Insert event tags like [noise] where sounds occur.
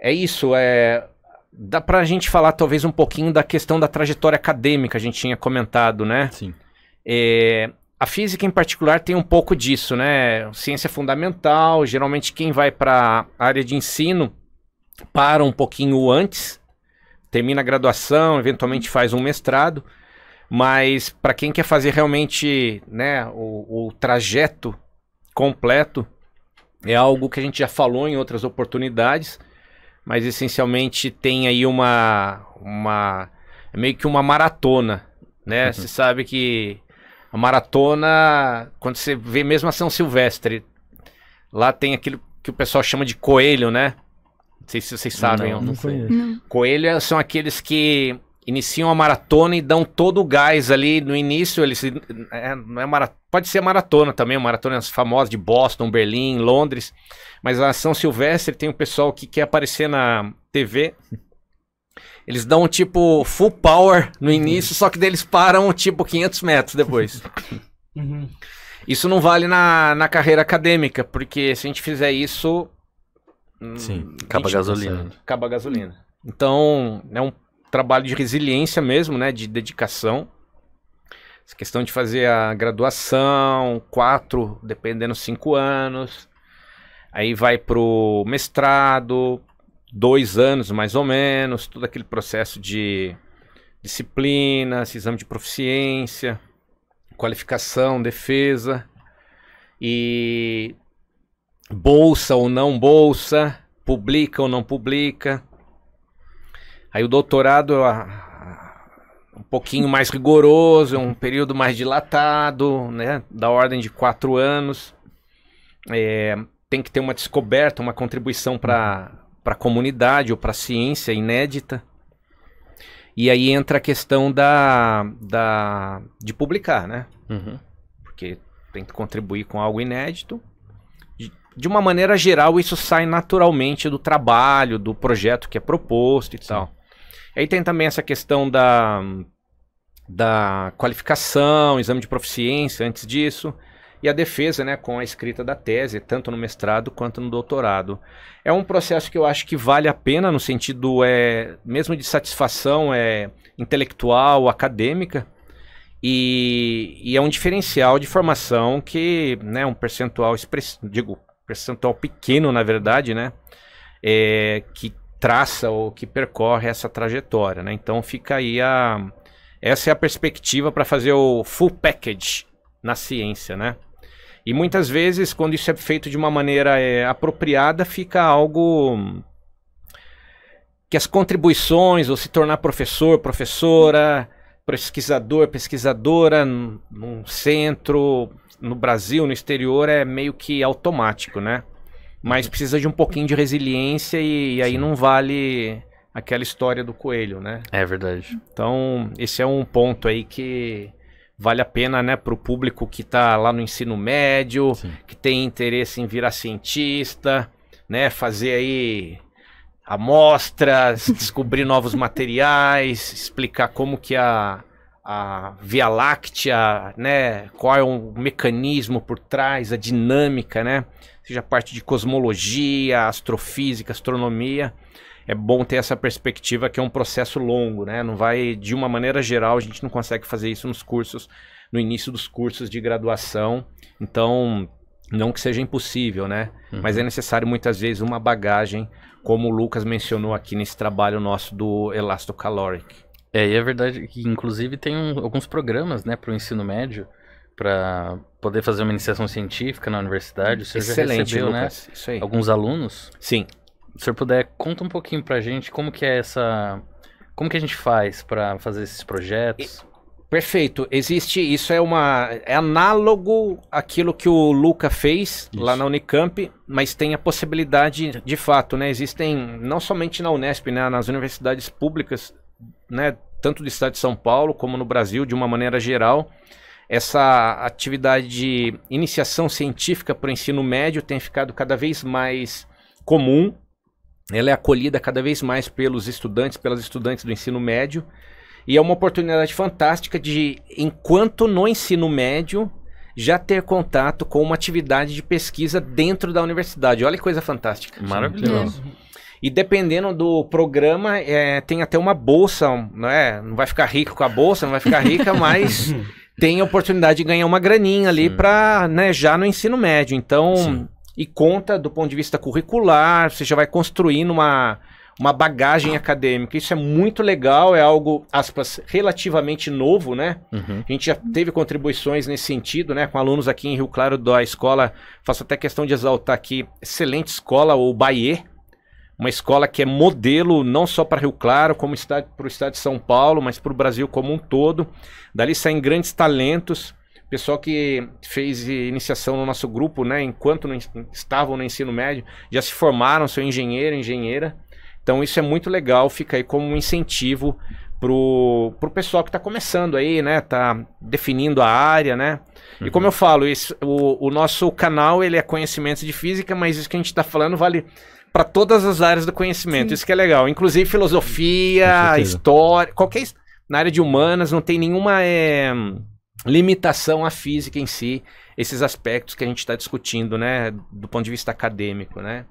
É isso, é. Dá pra gente falar talvez um pouquinho da questão da trajetória acadêmica, a gente tinha comentado, né? Sim. É, a física em particular tem um pouco disso, né? Ciência é fundamental, geralmente quem vai para a área de ensino para um pouquinho antes, termina a graduação, eventualmente faz um mestrado, mas para quem quer fazer realmente né, o, o trajeto completo, é algo que a gente já falou em outras oportunidades, mas essencialmente tem aí uma. uma é meio que uma maratona, né? Uhum. Você sabe que a maratona, quando você vê mesmo a São Silvestre, lá tem aquilo que o pessoal chama de coelho, né? Não sei se vocês sabem. Não, não, não. Coelho são aqueles que iniciam a maratona e dão todo o gás ali no início. Eles é, é marat... pode ser maratona também, maratonas famosas de Boston, Berlim, Londres, mas a São Silvestre tem o um pessoal que quer aparecer na TV. Eles dão tipo full power no início, uhum. só que deles param tipo 500 metros depois. Uhum. Isso não vale na, na carreira acadêmica, porque se a gente fizer isso. Hum, Sim, acaba a gasolina. Acaba a gasolina. Então, é um trabalho de resiliência mesmo, né? De dedicação. Essa questão de fazer a graduação, quatro, dependendo, cinco anos. Aí vai pro mestrado, dois anos mais ou menos, todo aquele processo de disciplina, exame de proficiência, qualificação, defesa e bolsa ou não bolsa, publica ou não publica. Aí o doutorado é um pouquinho mais rigoroso, é um período mais dilatado, né? Da ordem de quatro anos. É, tem que ter uma descoberta, uma contribuição para a comunidade ou para a ciência inédita. E aí entra a questão da, da de publicar, né? Uhum. Porque tem que contribuir com algo inédito. De, uma maneira geral, isso sai naturalmente do trabalho, do projeto que é proposto e Sim. tal. Aí tem também essa questão da, da qualificação, exame de proficiência antes disso. E a defesa, né, com a escrita da tese, tanto no mestrado quanto no doutorado. É um processo que eu acho que vale a pena no sentido é mesmo de satisfação é intelectual, acadêmica, e, e, é um diferencial de formação que, né, um percentual express, digo, percentual pequeno na verdade, né, é, que traça ou que percorre essa trajetória, né? Então fica aí a essa é a perspectiva para fazer o full package na ciência, né? E muitas vezes quando isso é feito de uma maneira é, apropriada fica algo que as contribuições ou se tornar professor, professora, pesquisador, pesquisadora num centro no Brasil, no exterior é meio que automático, né? mas uhum. precisa de um pouquinho de resiliência e, e aí não vale aquela história do coelho, né? É verdade. Então, esse é um ponto aí que vale a pena, né, para o público que está lá no ensino médio, Sim. que tem interesse em virar cientista, né, fazer aí amostras, [laughs] descobrir novos materiais, explicar como que a, a Via Láctea, né, qual é o mecanismo por trás, a dinâmica, né? seja parte de cosmologia, astrofísica, astronomia. É bom ter essa perspectiva que é um processo longo, né? Não vai de uma maneira geral, a gente não consegue fazer isso nos cursos, no início dos cursos de graduação. Então, não que seja impossível, né? Uhum. Mas é necessário muitas vezes uma bagagem, como o Lucas mencionou aqui nesse trabalho nosso do Elastocaloric. É, e é verdade que inclusive tem um, alguns programas, né, para o ensino médio para poder fazer uma iniciação científica na universidade. O senhor Excelente, já recebeu, né, Lucas, né? Isso aí. Alguns alunos. Sim. Se o senhor puder, conta um pouquinho pra gente como que é essa. Como que a gente faz para fazer esses projetos? E... Perfeito. Existe, isso é uma é análogo àquilo que o Luca fez isso. lá na Unicamp, mas tem a possibilidade de fato, né? Existem não somente na Unesp, né, nas universidades públicas, né, tanto do estado de São Paulo como no Brasil de uma maneira geral, essa atividade de iniciação científica para o ensino médio tem ficado cada vez mais comum. Ela é acolhida cada vez mais pelos estudantes, pelas estudantes do ensino médio. E é uma oportunidade fantástica de, enquanto no ensino médio, já ter contato com uma atividade de pesquisa dentro da universidade. Olha que coisa fantástica. Maravilhoso. E dependendo do programa, é, tem até uma bolsa, não, é, não vai ficar rico com a bolsa, não vai ficar rica, mas [laughs] tem a oportunidade de ganhar uma graninha ali para, né, já no ensino médio. Então, Sim. e conta do ponto de vista curricular, você já vai construindo uma uma bagagem acadêmica. Isso é muito legal, é algo, aspas, relativamente novo, né? Uhum. A gente já teve contribuições nesse sentido, né? Com alunos aqui em Rio Claro da escola, faço até questão de exaltar aqui, excelente escola, o Bayer uma escola que é modelo não só para Rio Claro, como para o estado de São Paulo, mas para o Brasil como um todo. Dali saem grandes talentos. Pessoal que fez iniciação no nosso grupo, né, enquanto estavam no ensino médio, já se formaram, são engenheiro, engenheira. Então isso é muito legal, fica aí como um incentivo pro, pro pessoal que está começando aí, né? Tá definindo a área, né? Uhum. E como eu falo, o, o nosso canal ele é conhecimento de física, mas isso que a gente está falando vale para todas as áreas do conhecimento. Sim. Isso que é legal. Inclusive filosofia, história, qualquer na área de humanas não tem nenhuma é, limitação à física em si. Esses aspectos que a gente está discutindo, né? Do ponto de vista acadêmico, né?